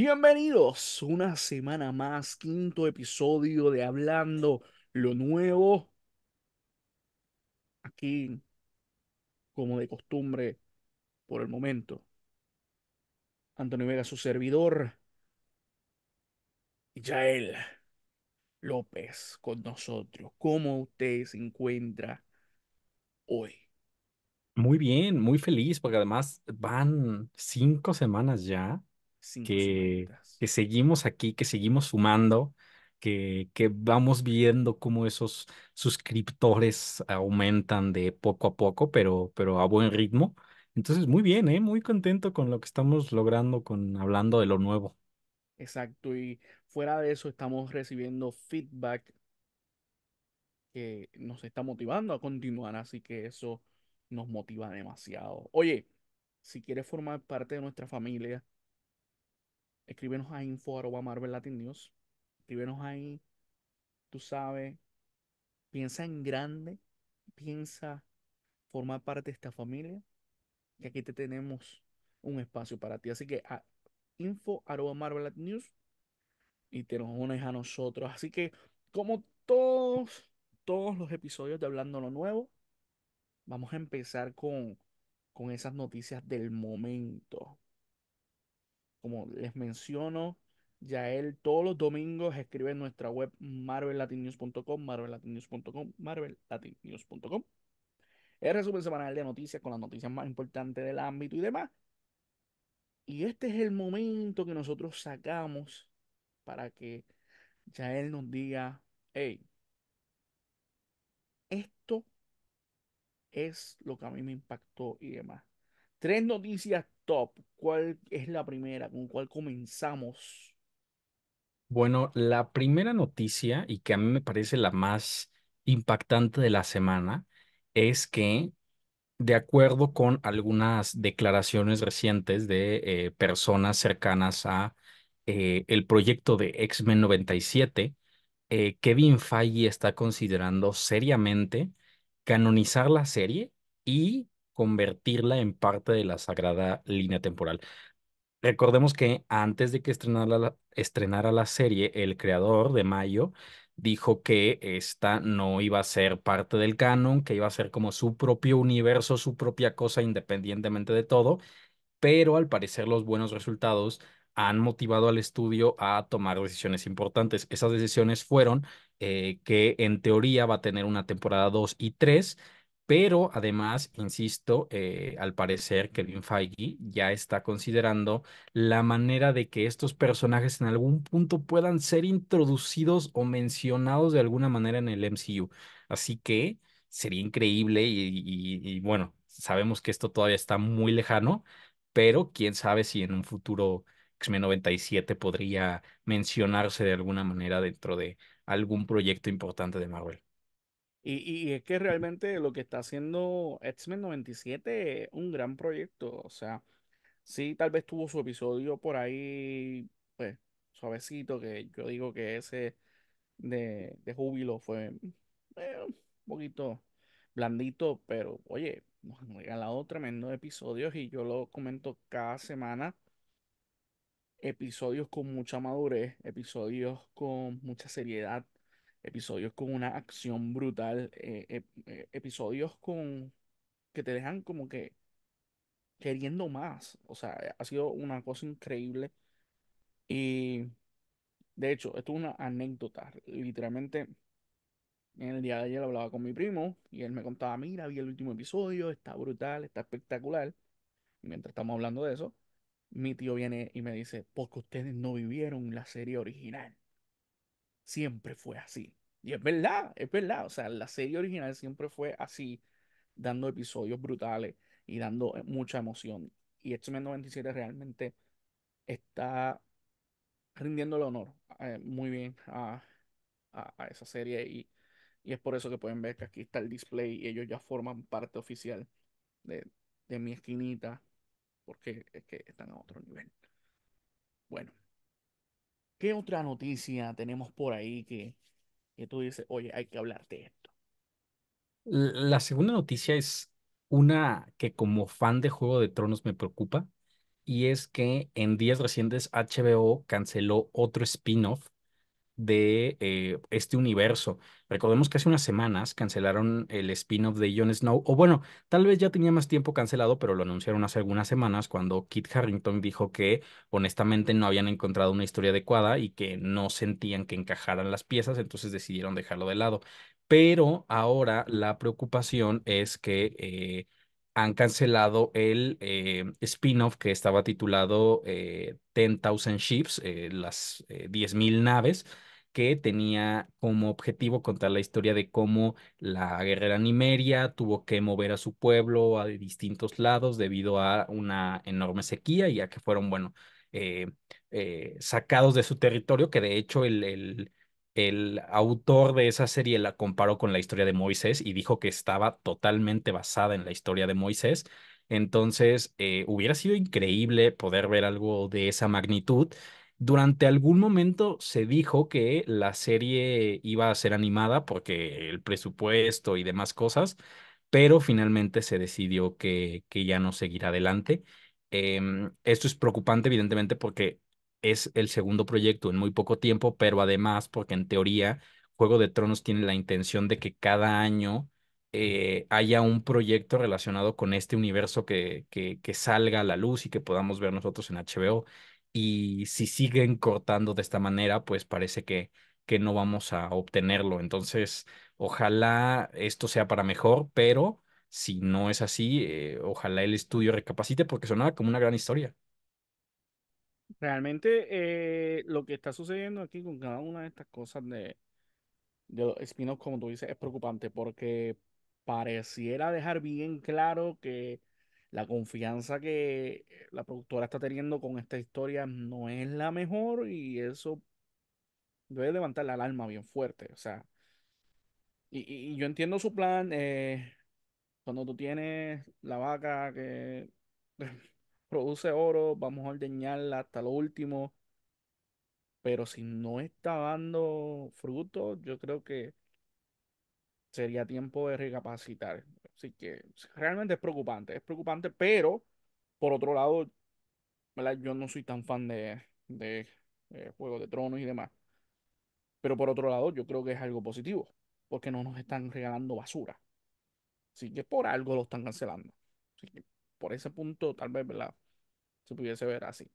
Bienvenidos una semana más, quinto episodio de Hablando lo Nuevo. Aquí, como de costumbre, por el momento, Antonio Vega, su servidor, y Yael López con nosotros. ¿Cómo usted se encuentra hoy? Muy bien, muy feliz, porque además van cinco semanas ya que, seguimos aquí, que seguimos sumando, que, que vamos viendo cómo esos suscriptores aumentan de poco a poco, pero, pero a buen ritmo. Entonces, muy bien, ¿eh? muy contento con lo que estamos logrando con hablando de lo nuevo. Exacto, y fuera de eso estamos recibiendo feedback que nos está motivando a continuar, así que eso nos motiva demasiado. Oye, si quieres formar parte de nuestra familia, escríbenos a info Escríbenos ahí. Tú sabes, piensa en grande, piensa formar parte de esta familia. Y aquí te tenemos un espacio para ti. Así que a info y te nos unes a nosotros. Así que, como todos, todos los episodios de Hablando Lo Nuevo, vamos a empezar con, con esas noticias del momento. Como les menciono, ya él todos los domingos escribe en nuestra web marvellatinnews.com, marvellatinnews.com, marvellatinnews.com. El resumen semanal de noticias con las noticias más importantes del ámbito y demás. Y este es el momento que nosotros sacamos para que ya él nos diga, hey, esto es lo que a mí me impactó y demás. Tres noticias top, ¿cuál es la primera? ¿Con cuál comenzamos? Bueno, la primera noticia y que a mí me parece la más impactante de la semana es que, de acuerdo con algunas declaraciones recientes de eh, personas cercanas a eh, el proyecto de X-Men 97, eh, Kevin Feige está considerando seriamente canonizar la serie y convertirla en parte de la sagrada línea temporal. Recordemos que antes de que estrenara la, la serie, el creador de Mayo dijo que esta no iba a ser parte del canon, que iba a ser como su propio universo, su propia cosa independientemente de todo, pero al parecer los buenos resultados han motivado al estudio a tomar decisiones importantes. Esas decisiones fueron eh, que en teoría va a tener una temporada 2 y 3 pero además, insisto, eh, al parecer Kevin Feige ya está considerando la manera de que estos personajes en algún punto puedan ser introducidos o mencionados de alguna manera en el MCU. Así que sería increíble y, y bueno, sabemos que esto todavía está muy lejano, pero quién sabe si en un futuro X-Men 97 podría mencionarse de alguna manera dentro de algún proyecto importante de Marvel. Y, es que realmente lo que está haciendo X-Men 97 es un gran proyecto. O sea, sí, tal vez tuvo su episodio por ahí, pues, suavecito, que yo digo que ese de, júbilo fue eh, un poquito blandito, pero oye, nos han regalado tremendos episodios y yo lo comento cada semana. Episodios con mucha madurez, episodios con mucha seriedad episodios con una acción brutal, eh, eh, episodios con que te dejan como que queriendo más. O sea, eh, ha sido una cosa increíble. Y de hecho, esto es una anécdota. Literalmente, en el día de ayer hablaba con mi primo y él me contaba, mira, vi el último episodio, está brutal, está espectacular. Y mientras estamos hablando de eso, mi tío viene y me dice, porque ustedes no vivieron la serie original. Siempre fue así. Y es verdad, es verdad. O sea, la serie original siempre fue así, dando episodios brutales y dando eh, mucha emoción. Y X-Men 97 realmente está rindiendo el honor eh, muy bien a, esa serie. Y, es por eso que pueden ver que aquí está el display y ellos ya forman parte oficial de, de mi esquinita, porque es que están a otro nivel. Bueno, ¿qué otra noticia tenemos por ahí que, y tú dices, oye, hay que hablar de esto. La segunda noticia es una que como fan de Juego de Tronos me preocupa, y es que en días recientes HBO canceló otro spin-off de eh, este universo. Recordemos que hace unas semanas cancelaron el spin-off de Jon Snow, o bueno, tal vez ya tenía más tiempo cancelado, pero lo anunciaron hace algunas semanas cuando Kit Harrington dijo que honestamente no habían encontrado una historia adecuada y que no sentían que encajaran las piezas, entonces decidieron dejarlo de lado. Pero ahora la preocupación es que... Eh, han cancelado el eh, spin-off que estaba titulado 10,000 Ten Ships, las las 10.000 naves, que tenía como objetivo contar la historia de cómo la guerrera Nimeria tuvo que mover a su pueblo a distintos lados debido a una enorme sequía y a que fueron, bueno, eh, eh, sacados de su territorio, que de hecho el, el, el autor de esa serie la comparó con la historia de Moisés y dijo que estaba totalmente basada en la historia de Moisés. Entonces, eh, hubiera sido increíble poder ver algo de esa magnitud durante algún momento se dijo que la serie iba a ser animada porque el presupuesto y demás cosas, pero finalmente se decidió que, ya no seguirá adelante. Em, esto es preocupante, evidentemente, porque es el segundo proyecto en muy poco tiempo, pero además porque en teoría Juego de Tronos tiene la intención de que cada año eh, haya un proyecto relacionado con este universo que, que salga a la luz y que podamos ver nosotros en HBO y si siguen cortando de esta manera, pues parece que, que no vamos a obtenerlo. Entonces, ojalá esto sea para mejor, pero si no es así, eh, ojalá el estudio recapacite porque sonaba como una gran historia. Realmente eh, lo que está sucediendo aquí con cada una de estas cosas de, de los como tú dices, es preocupante porque pareciera dejar bien claro que la confianza que la productora está teniendo con esta historia no es la mejor y eso debe levantar la alarma bien fuerte. O sea, y, yo entiendo su plan. Eh, cuando tú tienes la vaca que produce oro, vamos a ordeñarla hasta lo último. Pero si no está dando fruto, yo creo que sería tiempo de recapacitar. Así que realmente es preocupante, es preocupante, pero por otro lado, yo no soy tan fan de, de, eh, Juego de Tronos y demás. Pero por otro lado, yo creo que es algo positivo, porque no nos están regalando basura. Así que por algo lo están cancelando. Así que por ese punto, tal vez, ¿verdad? Se pudiese ver así.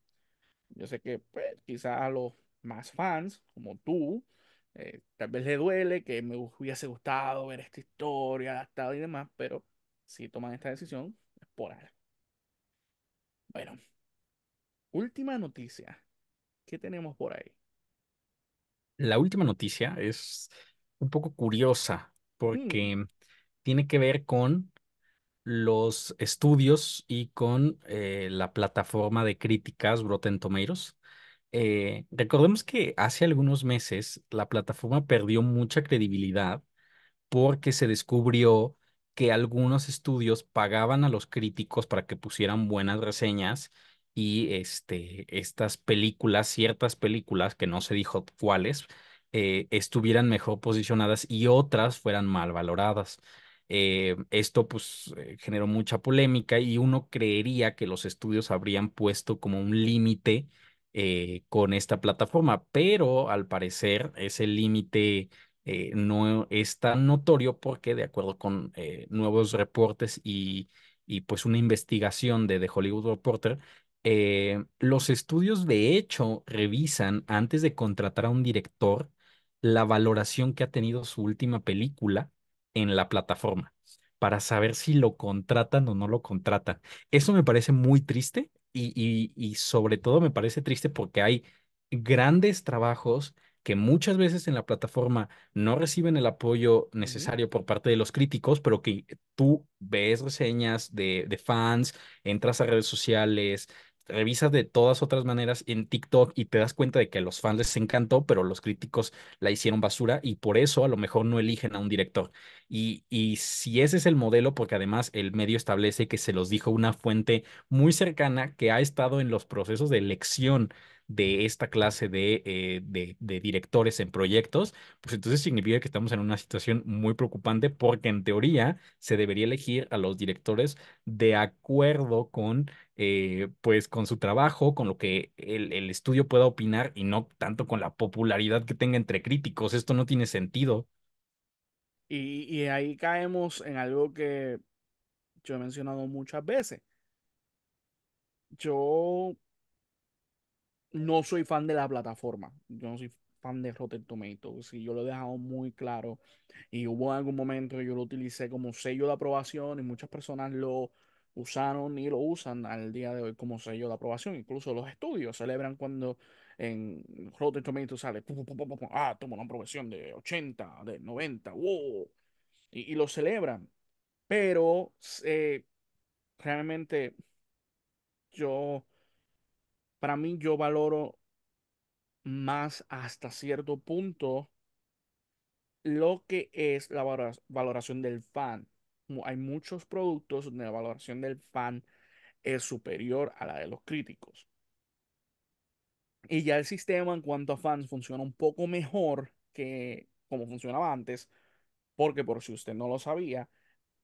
Yo sé que pues, quizás a los más fans, como tú, eh, tal vez le duele que me hubiese gustado ver esta historia adaptada y demás, pero si toman esta decisión es por ahí. Bueno, última noticia. ¿Qué tenemos por ahí? La última noticia es un poco curiosa mm. porque tiene que ver con los estudios y con eh, la plataforma de críticas Rotten Tomatoes eh, recordemos que hace algunos meses la plataforma perdió mucha credibilidad porque se descubrió que algunos estudios pagaban a los críticos para que pusieran buenas reseñas y este, estas películas, ciertas películas, que no se dijo cuáles, eh, estuvieran mejor posicionadas y otras fueran mal valoradas. Eh, esto pues generó mucha polémica y uno creería que los estudios habrían puesto como un límite eh, con esta plataforma, pero al parecer ese límite eh, no es tan notorio porque de acuerdo con eh, nuevos reportes y, pues una investigación de The Hollywood Reporter, los estudios de hecho revisan antes de contratar a un director la valoración que ha tenido su última película en la plataforma para saber si lo contratan o no lo contratan. Eso me parece muy triste y, y, sobre todo me parece triste porque hay grandes trabajos que muchas veces en la plataforma no reciben el apoyo necesario por parte de los críticos, pero que tú ves reseñas de, de fans, entras a redes sociales, revisas de todas otras maneras en TikTok y te das cuenta de que a los fans les encantó, pero los críticos la hicieron basura y por eso a lo mejor no eligen a un director. Y, y si ese es el modelo, porque además el medio establece que se los dijo una fuente muy cercana que ha estado en los procesos de elección de esta clase de, eh, de, de, directores en proyectos, pues entonces significa que estamos en una situación muy preocupante porque en teoría se debería elegir a los directores de acuerdo con eh, pues con su trabajo, con lo que el, estudio pueda opinar y no tanto con la popularidad que tenga entre críticos. Esto no tiene sentido. Y, ahí caemos en algo que yo he mencionado muchas veces. Yo no soy fan de la plataforma. Yo no soy fan de Rotten Tomatoes y yo lo he dejado muy claro. Y hubo algún momento que yo lo utilicé como sello de aprobación y muchas personas lo, usaron y lo usan al día de hoy como sello de aprobación. Incluso los estudios celebran cuando en Rotten Tomatoes sale, ah, tomo una aprobación de 80, de 90, wow, y, lo celebran. Pero eh, realmente yo, para mí yo valoro más hasta cierto punto lo que es la valoración del fan hay muchos productos donde la valoración del fan es superior a la de los críticos. Y ya el sistema en cuanto a fans funciona un poco mejor que como funcionaba antes, porque por si usted no lo sabía,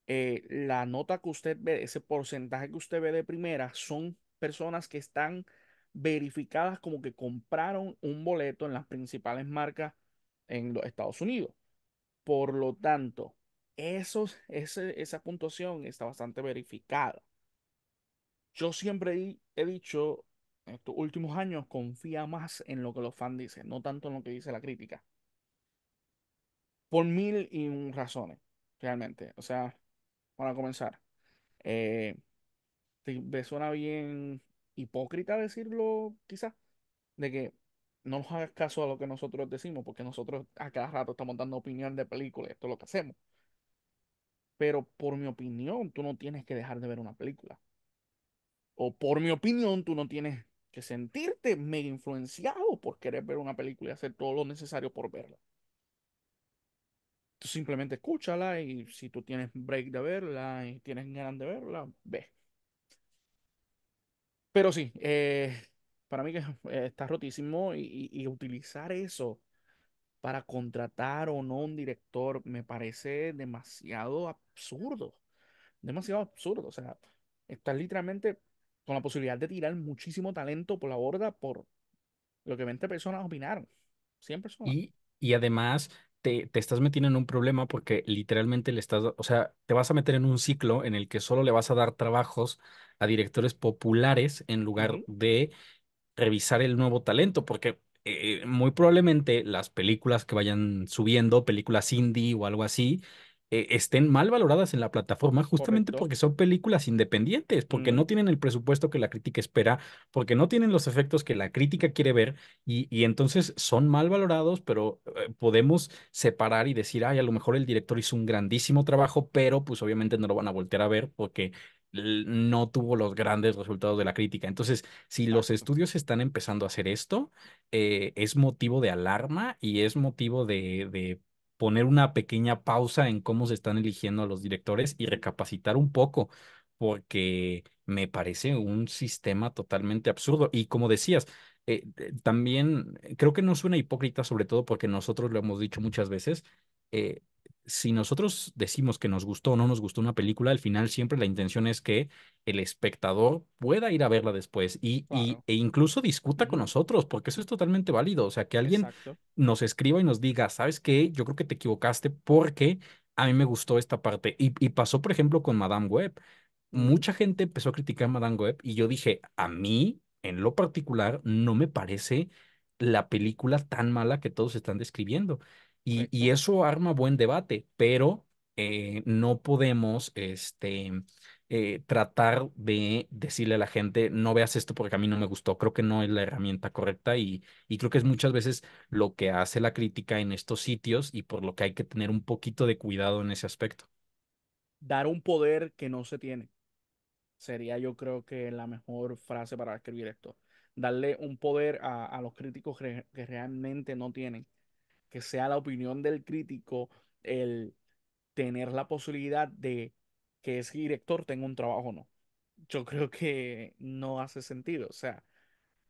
eh, la nota que usted ve, ese porcentaje que usted ve de primera, son personas que están verificadas como que compraron un boleto en las principales marcas en los Estados Unidos. Por lo tanto, esos, esa puntuación está bastante verificada. Yo siempre he dicho, en estos últimos años, confía más en lo que los fans dicen, no tanto en lo que dice la crítica. Por mil y un razones, realmente. O sea, para comenzar, eh, te suena bien hipócrita decirlo, quizás, de que no nos hagas caso a lo que nosotros decimos, porque nosotros a cada rato estamos dando opinión de películas, esto es lo que hacemos. Pero por mi opinión, tú no tienes que dejar de ver una película. O por mi opinión, tú no tienes que sentirte mega influenciado por querer ver una película y hacer todo lo necesario por verla. Tú simplemente escúchala y si tú tienes break de verla y tienes ganas de verla, ve. Pero sí, eh, para mí que está rotísimo y, y, utilizar eso para contratar o no un director me parece demasiado absurdo. Demasiado absurdo. O sea, estás literalmente con la posibilidad de tirar muchísimo talento por la borda por lo que 20 personas opinaron. 100 personas. Y, y además te, te, estás metiendo en un problema porque literalmente le estás, o sea, te vas a meter en un ciclo en el que solo le vas a dar trabajos a directores populares en lugar de revisar el nuevo talento, porque eh, eh, muy probablemente las películas que vayan subiendo, películas indie o algo así, eh, estén mal valoradas en la plataforma justamente porque son películas independientes, porque no tienen el presupuesto que la crítica espera, porque no tienen los efectos que la crítica quiere ver y, entonces son mal valorados, pero eh, podemos separar y decir, ay, a lo mejor el director hizo un grandísimo trabajo, pero pues obviamente no lo van a voltear a ver porque no tuvo los grandes resultados de la crítica. Entonces, si los estudios están empezando a hacer esto, eh, es motivo de alarma y es motivo de, de poner una pequeña pausa en cómo se están eligiendo a los directores y recapacitar un poco, porque me parece un sistema totalmente absurdo. Y como decías, eh, eh, también eh, creo que no suena hipócrita, sobre todo porque nosotros lo hemos dicho muchas veces, si nosotros decimos que nos gustó o no nos gustó una película, al final siempre la intención es que el espectador pueda ir a verla después y, e incluso discuta con nosotros, porque eso es totalmente válido. O sea, que alguien nos escriba y nos diga, ¿sabes qué? Yo creo que te equivocaste porque a mí me gustó esta parte. Y, pasó, por ejemplo, con Madame Web. Mucha gente empezó a criticar Madame Web y yo dije, a mí, en lo particular, no me parece la película tan mala que todos están describiendo. Y, eso arma buen debate, pero eh, no podemos este, eh, tratar de decirle a la gente, no veas esto porque a mí no me gustó, creo que no es la herramienta correcta y, creo que es muchas veces lo que hace la crítica en estos sitios y por lo que hay que tener un poquito de cuidado en ese aspecto. Dar un poder que no se tiene. Sería yo creo que la mejor frase para escribir esto. Darle un poder a, los críticos que, que realmente no tienen que sea la opinión del crítico el tener la posibilidad de que ese director tenga un trabajo o no. Yo creo que no hace sentido. O sea,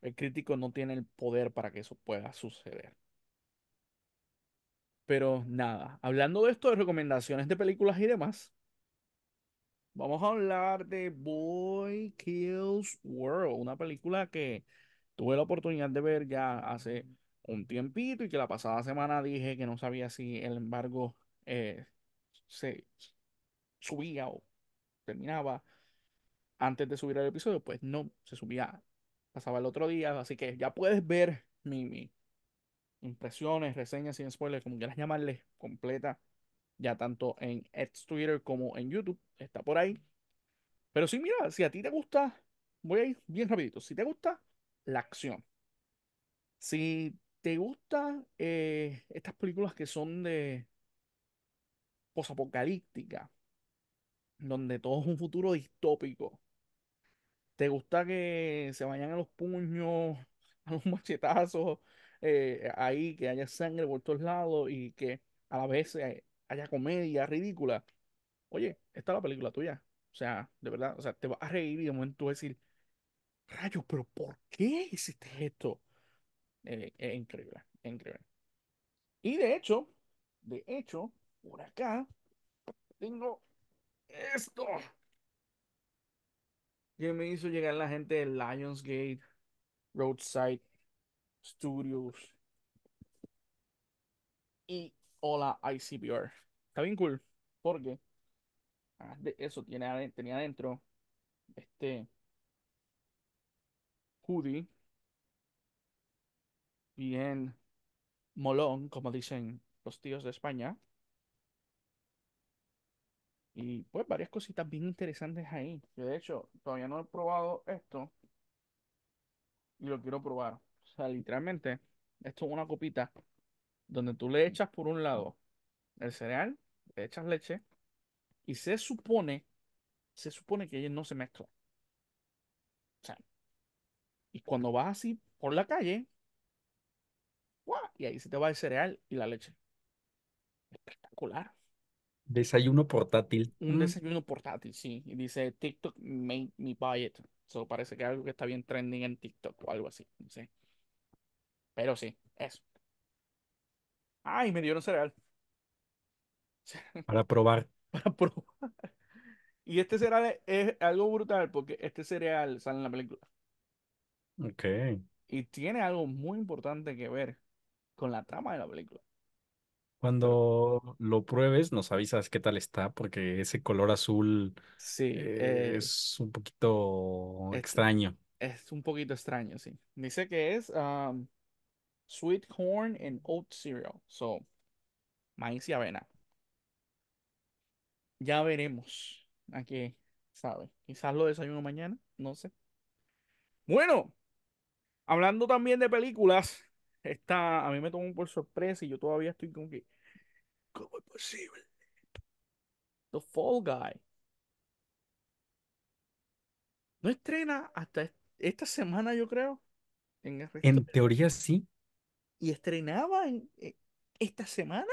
el crítico no tiene el poder para que eso pueda suceder. Pero nada, hablando de esto de recomendaciones de películas y demás, vamos a hablar de Boy Kills World, una película que tuve la oportunidad de ver ya hace un tiempito y que la pasada semana dije que no sabía si el embargo eh, se subía o terminaba antes de subir el episodio, pues no, se subía, pasaba el otro día, así que ya puedes ver mi, impresiones, reseñas sin spoilers, como quieras llamarles, completa, ya tanto en Twitter como en YouTube, está por ahí. Pero sí, mira, si a ti te gusta, voy a ir bien rapidito, si te gusta la acción, si ¿Te gustan eh, estas películas que son de posapocalíptica, donde todo es un futuro distópico? ¿Te gusta que se vayan a los puños, a los machetazos, eh, ahí, que haya sangre por todos lados y que a la vez eh, haya comedia ridícula? Oye, esta es la película tuya. O sea, de verdad, o sea, te vas a reír y de momento vas a decir, rayos, pero ¿por qué hiciste esto? Eh, es increíble, increíble. Y de hecho, de hecho, por acá tengo esto que me hizo llegar la gente de Lionsgate, Roadside Studios y Hola ICPR. Está bien cool, porque ah, de eso tiene, tenía adentro este hoodie bien molón, como dicen los tíos de España. Y pues varias cositas bien interesantes ahí. Yo de hecho todavía no he probado esto y lo quiero probar. O sea, literalmente, esto es una copita donde tú le echas por un lado el cereal, le echas leche y se supone, se supone que ellos no se mezcla. O sea, y cuando vas así por la calle, y ahí se te va el cereal y la leche. Espectacular. Desayuno portátil. Un mm. desayuno portátil, sí. Y dice TikTok made me buy it. So parece que algo que está bien trending en TikTok o algo así. No sé. Pero sí, eso. Ay, me dieron cereal. Para probar. Para probar. Y este cereal es, algo brutal porque este cereal sale en la película. Ok. Y tiene algo muy importante que ver con la trama de la película. Cuando lo pruebes, nos avisas qué tal está, porque ese color azul eh, eh, es un poquito extraño. Es un poquito extraño, sí. Dice que es um, sweet corn and oat cereal, so maíz y avena. Ya veremos a qué sabe. Quizás lo desayuno mañana, no sé. Bueno, hablando también de películas, a mí me tomó por sorpresa y yo todavía estoy como que, ¿cómo es posible? The Fall Guy. No estrena hasta esta semana, yo creo. En, teoría sí. Y estrenaba en, e, esta semana.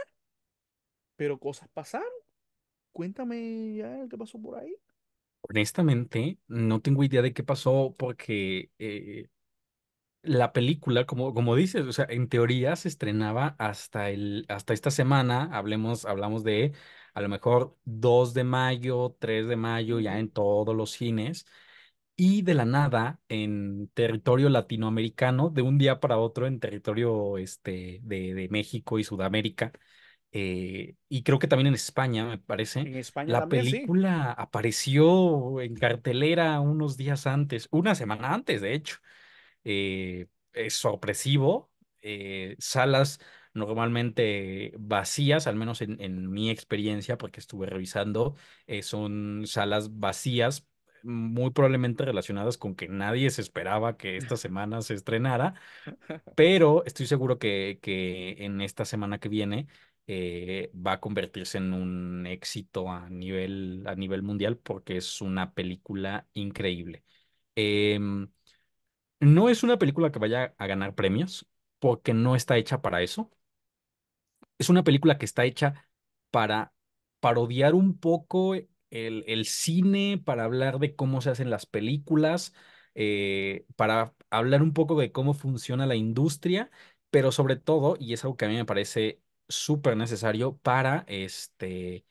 Pero cosas pasaron. Cuéntame ya qué pasó por ahí. Honestamente, no tengo idea de qué pasó porque eh, la película, como, como dices, o sea, en teoría se estrenaba hasta, el, hasta esta semana, hablemos, hablamos de a lo mejor 2 de mayo, 3 de mayo, ya en todos los cines, y de la nada, en territorio latinoamericano, de un día para otro, en territorio este, de, de México y Sudamérica, eh, y creo que también en España, me parece. En España la película apareció en cartelera unos días antes, una semana antes, de hecho. Eh, es sorpresivo, eh, salas normalmente vacías, al menos en, mi experiencia, porque estuve revisando, eh, son salas vacías muy probablemente relacionadas con que nadie se esperaba que esta semana se estrenara, pero estoy seguro que, que en esta semana que viene va a convertirse en un éxito a nivel, a nivel mundial porque es una película increíble. Eh, no es una película que vaya a ganar premios, porque no está hecha para eso. Es una película que está hecha para parodiar un poco el, cine, para hablar de cómo se hacen las películas, eh, para hablar un poco de cómo funciona la industria, pero sobre todo, y es algo que a mí me parece súper necesario para este,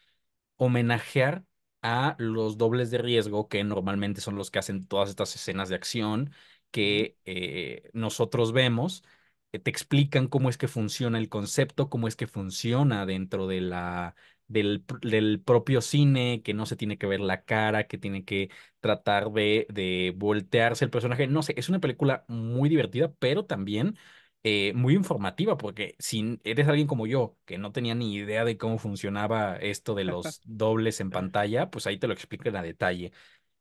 homenajear a los dobles de riesgo que normalmente son los que hacen todas estas escenas de acción que eh, nosotros vemos, eh, te explican cómo es que funciona el concepto, cómo es que funciona dentro de la, del, propio cine, que no se tiene que ver la cara, que tiene que tratar de, de voltearse el personaje. No sé, es una película muy divertida, pero también... Eh, muy informativa, porque si eres alguien como yo, que no tenía ni idea de cómo funcionaba esto de los dobles en pantalla, pues ahí te lo explican a detalle.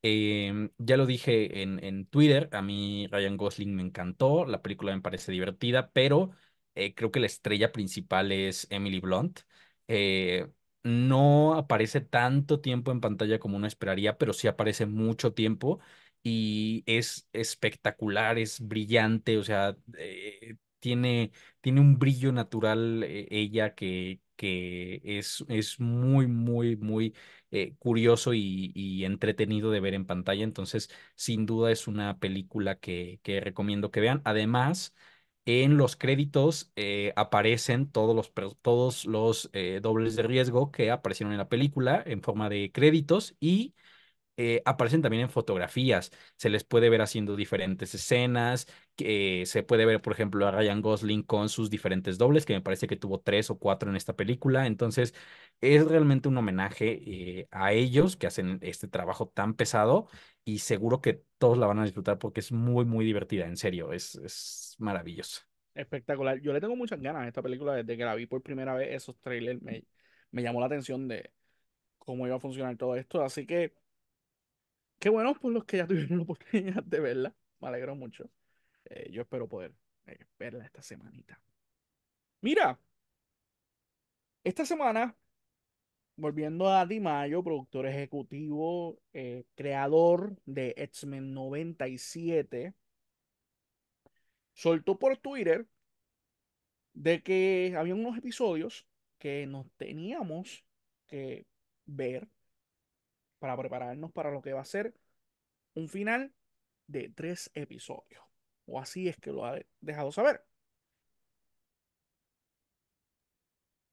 Em, ya lo dije en, en, Twitter, a mí Ryan Gosling me encantó, la película me parece divertida, pero eh, creo que la estrella principal es Emily Blunt. Eh, no aparece tanto tiempo en pantalla como uno esperaría, pero sí aparece mucho tiempo y es espectacular, es brillante, o sea, eh, tiene, tiene un brillo natural ella que, que es, es muy, muy, muy eh, curioso y, entretenido de ver en pantalla. Entonces, sin duda es una película que, recomiendo que vean. Además, en los créditos eh, aparecen todos los, todos los eh, dobles de riesgo que aparecieron en la película en forma de créditos y eh, aparecen también en fotografías. Se les puede ver haciendo diferentes escenas. Que, se puede ver, por ejemplo, a Ryan Gosling con sus diferentes dobles, que me parece que tuvo tres o cuatro en esta película. Entonces, es realmente un homenaje eh, a ellos que hacen este trabajo tan pesado y seguro que todos la van a disfrutar porque es muy, muy divertida. En serio, es, es maravillosa Espectacular. Yo le tengo muchas ganas a esta película desde que la vi por primera vez. Esos trailers me, me llamó la atención de cómo iba a funcionar todo esto. Así que qué bueno por pues, los que ya tuvieron la oportunidad de verla. Me alegro mucho. Eh, yo espero poder eh, verla esta semanita. Mira, esta semana, volviendo a Di Mayo, productor ejecutivo, eh, creador de X-Men 97, soltó por Twitter de que había unos episodios que nos teníamos que ver para prepararnos para lo que va a ser un final de tres episodios. O así es que lo ha dejado saber.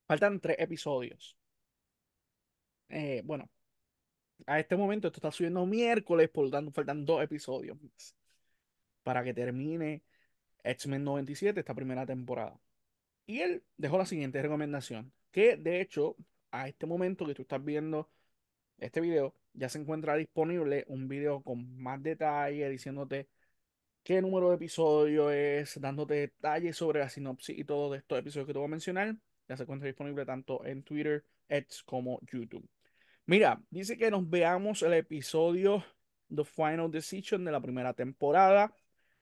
Faltan tres episodios. Eh, bueno, a este momento esto está subiendo miércoles, por lo tanto faltan dos episodios para que termine X-Men 97, esta primera temporada. Y él dejó la siguiente recomendación, que de hecho, a este momento que tú estás viendo este video, ya se encuentra disponible un video con más detalle diciéndote qué número de episodio es, dándote detalles sobre la sinopsis y todo estos episodios que te voy a mencionar. Ya se encuentra disponible tanto en Twitter, X como YouTube. Mira, dice que nos veamos el episodio The Final Decision de la primera temporada,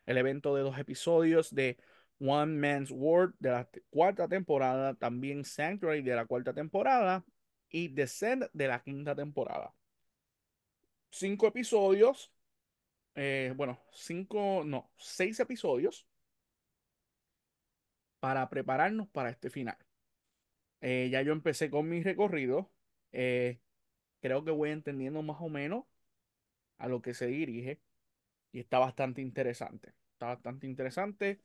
el evento de dos episodios de One Man's World de la cuarta temporada, también Sanctuary de la cuarta temporada y Descent de la quinta temporada cinco episodios. Eh, bueno, cinco, no, seis episodios para prepararnos para este final. Eh, ya yo empecé con mi recorrido, eh, creo que voy entendiendo más o menos a lo que se dirige y está bastante interesante. Está bastante interesante.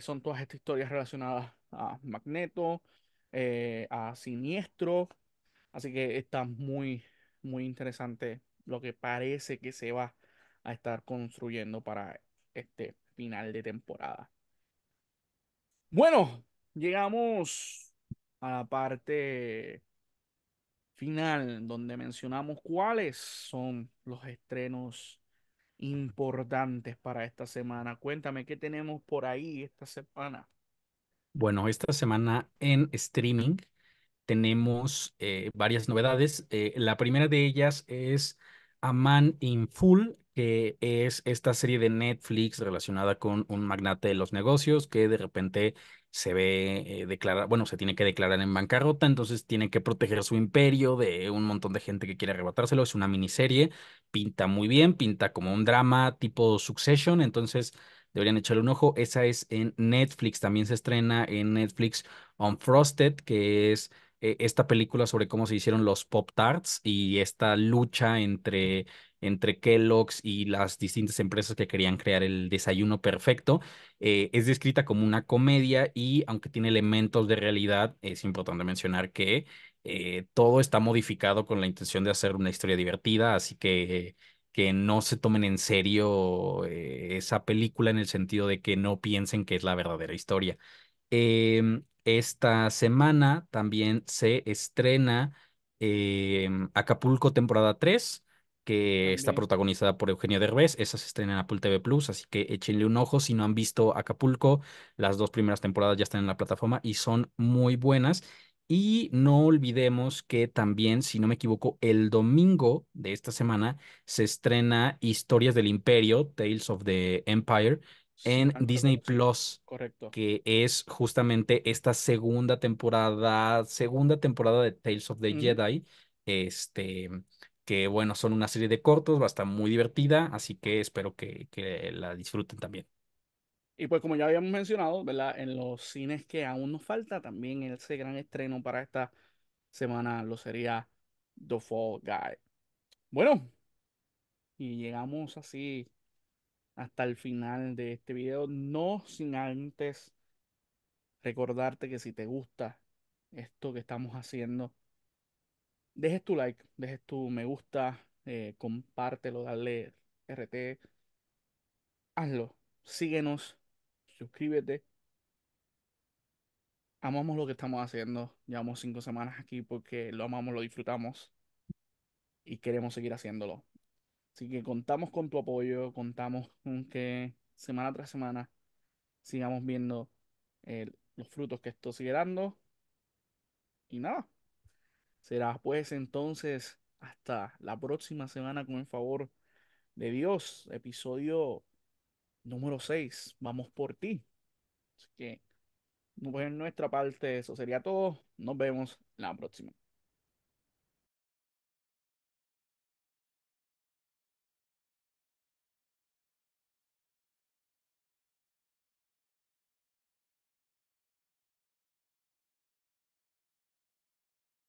son todas estas historias relacionadas a Magneto, a Siniestro. Así que está muy, muy interesante lo que parece que se va a estar construyendo para este final de temporada. Bueno, llegamos a la parte final donde mencionamos cuáles son los estrenos importantes para esta semana. Cuéntame qué tenemos por ahí esta semana. Bueno, esta semana en streaming tenemos eh, varias novedades. Eh, la primera de ellas es a Man in Full, que es esta serie de Netflix relacionada con un magnate de los negocios que de repente se ve eh, declarar, bueno, se tiene que declarar en bancarrota, entonces tiene que proteger su imperio de un montón de gente que quiere arrebatárselo. Es una miniserie, pinta muy bien, pinta como un drama tipo Succession, entonces deberían echarle un ojo. Esa es en Netflix, también se estrena en Netflix On Frosted, que es eh, esta película sobre cómo se hicieron los Pop Tarts y esta lucha entre, entre Kellogg's y las distintas empresas que querían crear el desayuno perfecto. Eh, es descrita como una comedia y aunque tiene elementos de realidad, es importante mencionar que eh, todo está modificado con la intención de hacer una historia divertida, así que que no se tomen en serio esa película en el sentido de que no piensen que es la verdadera historia. Eh, esta semana también se estrena em, Acapulco temporada 3, que está protagonizada por Eugenio Derbez. Esa se estrena en Apple TV Plus, así que échenle un ojo si no han visto Acapulco. Las dos primeras temporadas ya están en la plataforma y son muy buenas. Y no olvidemos que también, si no me equivoco, el domingo de esta semana se estrena Historias del Imperio, Tales of the Empire, en Disney Plus. Correcto. Que es justamente esta segunda temporada, segunda temporada de Tales of the mm. Jedi. Este, que bueno, son una serie de cortos, va a estar muy divertida, así que espero que, que la disfruten también. Y pues como ya habíamos mencionado, ¿verdad? En los cines que aún nos falta, también ese gran estreno para esta semana lo sería The Fall Guy. Bueno, y llegamos así hasta el final de este video, no sin antes recordarte que si te gusta esto que estamos haciendo, dejes tu like, dejes tu me gusta, eh, compártelo, dale RT, hazlo, síguenos, suscríbete. Amamos lo que estamos haciendo, llevamos cinco semanas aquí porque lo amamos, lo disfrutamos y queremos seguir haciéndolo. Así que contamos con tu apoyo, contamos con que semana tras semana sigamos viendo eh, los frutos que esto sigue dando. Y nada, será pues entonces hasta la próxima semana con el favor de Dios, episodio número 6, vamos por ti. Así que, pues en nuestra parte, eso sería todo. Nos vemos la próxima.